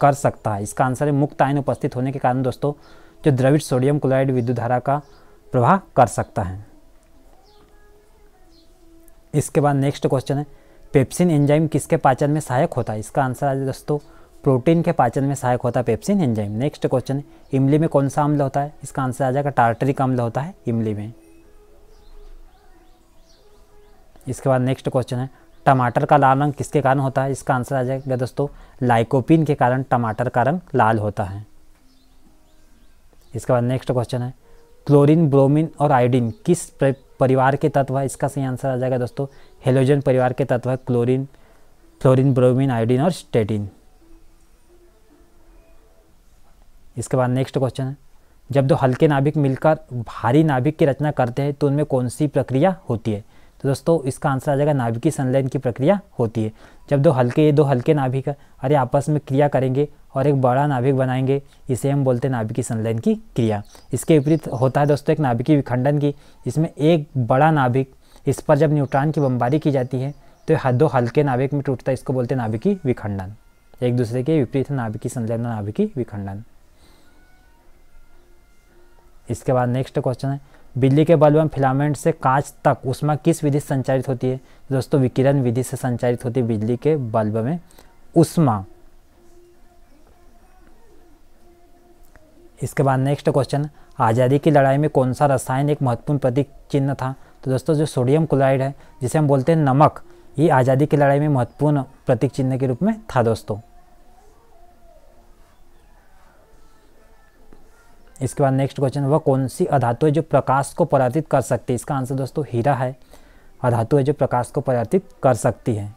कर सकता है इसका आंसर है मुक्त आयन उपस्थित होने के कारण दोस्तों जो द्रविड सोडियम क्लोराइड विद्युत धारा का प्रवाह कर सकता है इसके बाद नेक्स्ट क्वेश्चन है पेप्सिन एंजाइम किसके पाचन में सहायक होता है इसका आंसर आज दोस्तों प्रोटीन के पाचन में सहायक होता है पेप्सिन एंजाइम नेक्स्ट क्वेश्चन इमली में कौन सा अम्ल होता है इसका आंसर आ जाएगा टार्टरिक अम्ल होता है इमली में इसके बाद नेक्स्ट क्वेश्चन है टमाटर का लाल रंग किसके कारण होता है इसका आंसर आ जाएगा दोस्तों लाइकोपिन के कारण टमाटर का रंग लाल होता है इसके बाद नेक्स्ट क्वेश्चन है क्लोरीन ब्रोमीन और आयोडीन किस परिवार के तत्व है इसका सही आंसर आ जाएगा दोस्तों हेलोजन परिवार के तत्व है क्लोरीन फ्लोरीन ब्रोमीन आयोडीन और स्टेटिन इसके बाद नेक्स्ट क्वेश्चन है जब दो हल्के नाभिक मिलकर भारी नाभिक की रचना करते हैं तो उनमें कौन सी प्रक्रिया होती है तो दोस्तों इसका आंसर आ जाएगा नाभिकीय संलयन की प्रक्रिया होती है जब दो हल्के ये दो हल्के नाभिक अरे आपस में क्रिया करेंगे और एक बड़ा नाभिक बनाएंगे इसे हम बोलते हैं नाभिकीय संलयन की क्रिया इसके विपरीत होता है दोस्तों एक नाभिकीय विखंडन की इसमें एक बड़ा नाभिक इस पर जब न्यूट्रॉन की बमबारी की जाती है तो दो हल्के नाभिक में टूटता है इसको बोलते हैं नाभिकीय विखंडन एक दूसरे के विपरीत नाभिकीय संलयन नाभिकीय विखंडन इसके बाद नेक्स्ट क्वेश्चन है बिजली के बल्ब में फिलामेंट से कांच तक उसमें किस विधि से संचारित होती है दोस्तों विकिरण विधि से संचारित होती है बिजली के बल्ब में उष्मा इसके बाद नेक्स्ट क्वेश्चन आज़ादी की लड़ाई में कौन सा रसायन एक महत्वपूर्ण प्रतीक चिन्ह था तो दोस्तों जो सोडियम क्लोराइड है जिसे हम बोलते हैं नमक ये आज़ादी की लड़ाई में महत्वपूर्ण प्रतीक चिन्ह के रूप में था दोस्तों इसके बाद नेक्स्ट क्वेश्चन वह कौन सी अधातु है जो प्रकाश को परावर्तित कर सकती है इसका आंसर दोस्तों हीरा है अधातु है जो प्रकाश को परावर्तित कर सकती है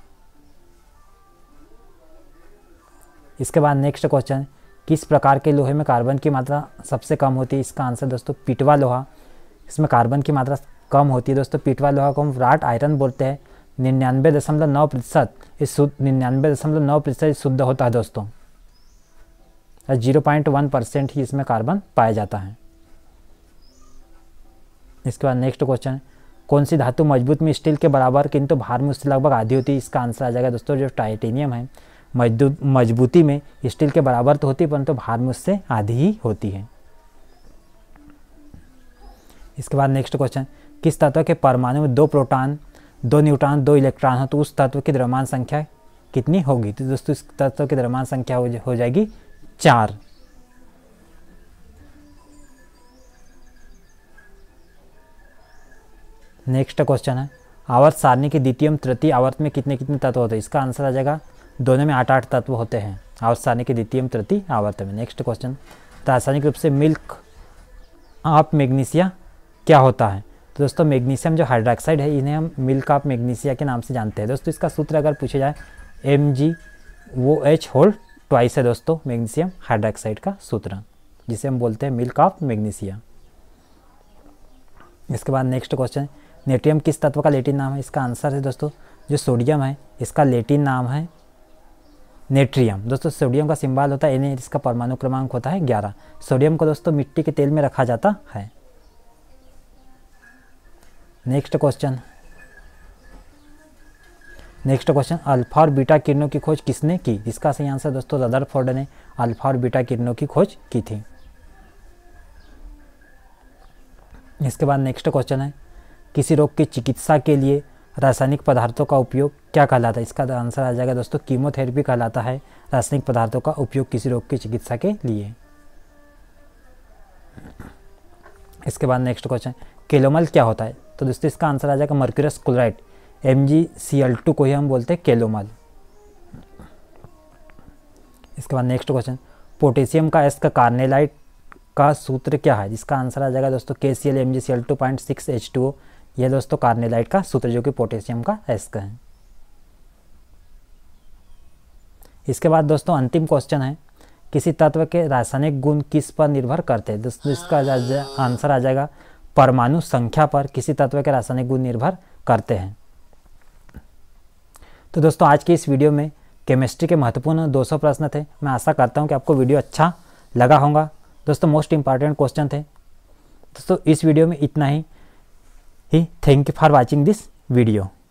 इसके बाद नेक्स्ट क्वेश्चन किस प्रकार के लोहे में कार्बन की मात्रा सबसे कम होती है इसका आंसर दोस्तों पिटवा लोहा इसमें कार्बन की मात्रा कम होती है दोस्तों पिटवा लोहा को हम राट आयरन बोलते हैं निन्यानवे दशमलव नौ प्रतिशत इस शुद्ध निन्यानवे दशमलव नौ प्रतिशत शुद्ध होता है दोस्तों जीरो पॉइंट वन परसेंट ही इसमें कार्बन पाया जाता है इसके बाद नेक्स्ट क्वेश्चन कौन सी धातु मजबूत में स्टील के बराबर किंतु भार में उससे लगभग आधी होती है इसका आंसर आ जाएगा दोस्तों जो टाइटेनियम है मजबूती में स्टील के बराबर तो होती है परंतु भार में उससे आधी ही होती है इसके बाद नेक्स्ट क्वेश्चन किस तत्व के परमाणु में दो प्रोटॉन दो न्यूट्रॉन दो इलेक्ट्रॉन हो तो उस तत्व की द्रव्यमान संख्या कितनी होगी तो दोस्तों इस तत्व की द्रव्यमान संख्या हो, हो जाएगी चार नेक्स्ट क्वेश्चन है आवर्त सारणी के द्वितीय तृतीय आवर्त में कितने कितने तत्व होते हैं इसका आंसर आ जाएगा दोनों में आठ आठ तत्व होते हैं आवर्त सारणी के द्वितीय तृतीय आवर्त में नेक्स्ट क्वेश्चन रासायनिक रूप से मिल्क आप मैग्नीशिया क्या होता है तो दोस्तों मैग्नीशियम जो हाइड्रोक्साइड है इन्हें हम मिल्क ऑफ मैग्नीशिया के नाम से जानते हैं दोस्तों इसका सूत्र अगर पूछे जाए एम जी वो एच होल्ड ट्वाइस है दोस्तों मैग्नीशियम हाइड्रोक्साइड का सूत्र जिसे हम बोलते हैं मिल्क ऑफ मैग्नीशियम इसके बाद नेक्स्ट क्वेश्चन नेट्रियम किस तत्व का लेटिन नाम है इसका आंसर है दोस्तों जो सोडियम है इसका लेटिन नाम है नेट्रियम दोस्तों सोडियम का सिंबल होता है यानी इसका परमाणु क्रमांक होता है ग्यारह सोडियम को दोस्तों मिट्टी के तेल में रखा जाता है next question next question alpha और बीटा किरणों की खोज किसने की इसका सही आंसर दोस्तों रदर फोर्ड ने अल्फा और बीटा किरणों की खोज की थी इसके बाद नेक्स्ट क्वेश्चन है किसी रोग की चिकित्सा के लिए रासायनिक पदार्थों का उपयोग क्या कहलाता है इसका आंसर तो आ जाएगा दोस्तों कीमोथेरेपी कहलाता है रासायनिक पदार्थों का उपयोग किसी रोग की चिकित्सा के लिए इसके बाद नेक्स्ट क्वेश्चन केलोमल क्या होता है तो दोस्तों इसका आंसर आ जाएगा mercurous chloride M G C L two को ही हम बोलते हैं केलोमल इसके बाद नेक्स्ट क्वेश्चन पोटेशियम का एस का कार्नेलाइट का सूत्र क्या है जिसका आंसर आ जाएगा दोस्तों K C L M G C L two point six H two यह दोस्तों कार्नेलाइट का सूत्र जो कि पोटेशियम का एस का है इसके बाद दोस्तों अंतिम क्वेश्चन है किसी तत्व के रासायनिक गुण किस पर निर्भर करते हैं दोस्तों इसका आंसर आ जाएगा परमाणु संख्या पर किसी तत्व के रासायनिक गुण निर्भर करते हैं तो दोस्तों आज की इस वीडियो में केमिस्ट्री के महत्वपूर्ण 200 प्रश्न थे मैं आशा करता हूँ कि आपको वीडियो अच्छा लगा होगा दोस्तों मोस्ट इंपॉर्टेंट क्वेश्चन थे दोस्तों इस वीडियो में इतना ही ही thank you for watching this video